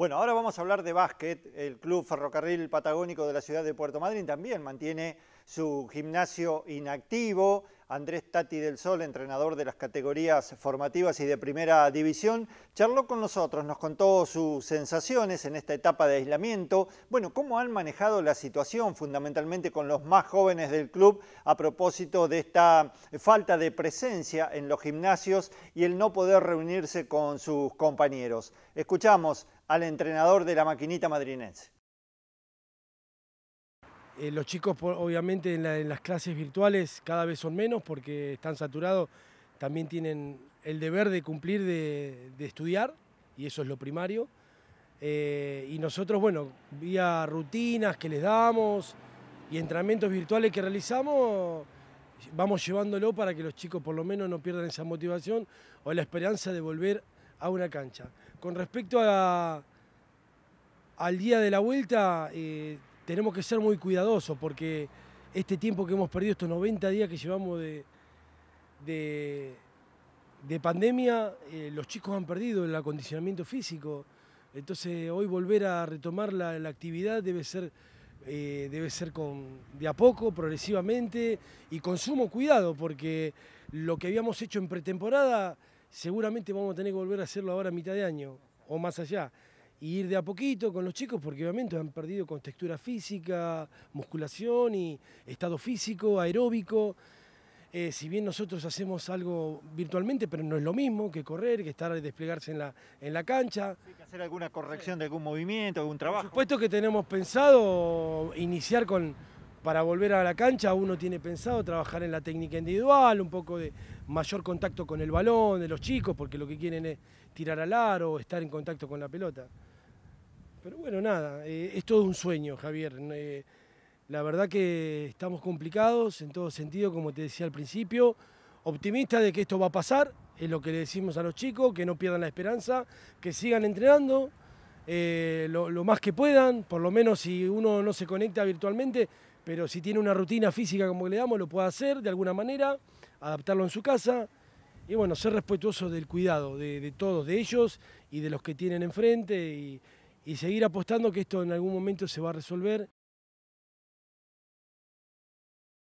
Bueno, ahora vamos a hablar de básquet. El Club Ferrocarril Patagónico de la ciudad de Puerto Madryn también mantiene su gimnasio inactivo. Andrés Tati del Sol, entrenador de las categorías formativas y de primera división, charló con nosotros, nos contó sus sensaciones en esta etapa de aislamiento, bueno, cómo han manejado la situación fundamentalmente con los más jóvenes del club a propósito de esta falta de presencia en los gimnasios y el no poder reunirse con sus compañeros. Escuchamos al entrenador de la maquinita madrinense. Eh, los chicos, obviamente, en, las clases virtuales cada vez son menos porque están saturados. También tienen el deber de cumplir de, estudiar, y eso es lo primario. Eh, y nosotros, bueno, vía rutinas que les damos y entrenamientos virtuales que realizamos, vamos llevándolo para que los chicos por lo menos no pierdan esa motivación o la esperanza de volver a una cancha. Con respecto al día de la vuelta, eh, tenemos que ser muy cuidadosos porque este tiempo que hemos perdido, estos 90 días que llevamos de, de, pandemia, eh, los chicos han perdido el acondicionamiento físico. Entonces hoy volver a retomar la, actividad debe ser, eh, debe ser de a poco, progresivamente y con sumo cuidado, porque lo que habíamos hecho en pretemporada seguramente vamos a tener que volver a hacerlo ahora a mitad de año o más allá y ir de a poquito con los chicos porque obviamente han perdido con textura física, musculación y estado físico, aeróbico. Eh, si bien nosotros hacemos algo virtualmente, pero no es lo mismo que correr, que estar desplegarse en la, en la cancha. Hay que hacer alguna corrección de algún movimiento, algún trabajo. Por supuesto que tenemos pensado iniciar con, para volver a la cancha, uno tiene pensado trabajar en la técnica individual, un poco de mayor contacto con el balón de los chicos, porque lo que quieren es tirar al aro, estar en contacto con la pelota. Pero bueno, nada, eh, es todo un sueño, Javier. Eh, la verdad que estamos complicados en todo sentido, como te decía al principio. Optimista de que esto va a pasar, es lo que le decimos a los chicos, que no pierdan la esperanza, que sigan entrenando eh, lo, más que puedan, por lo menos si uno no se conecta virtualmente, pero si tiene una rutina física como le damos, lo puede hacer de alguna manera, adaptarlo en su casa. Y bueno, ser respetuosos del cuidado de, de todos, de ellos y de los que tienen enfrente. Y, y seguir apostando que esto en algún momento se va a resolver.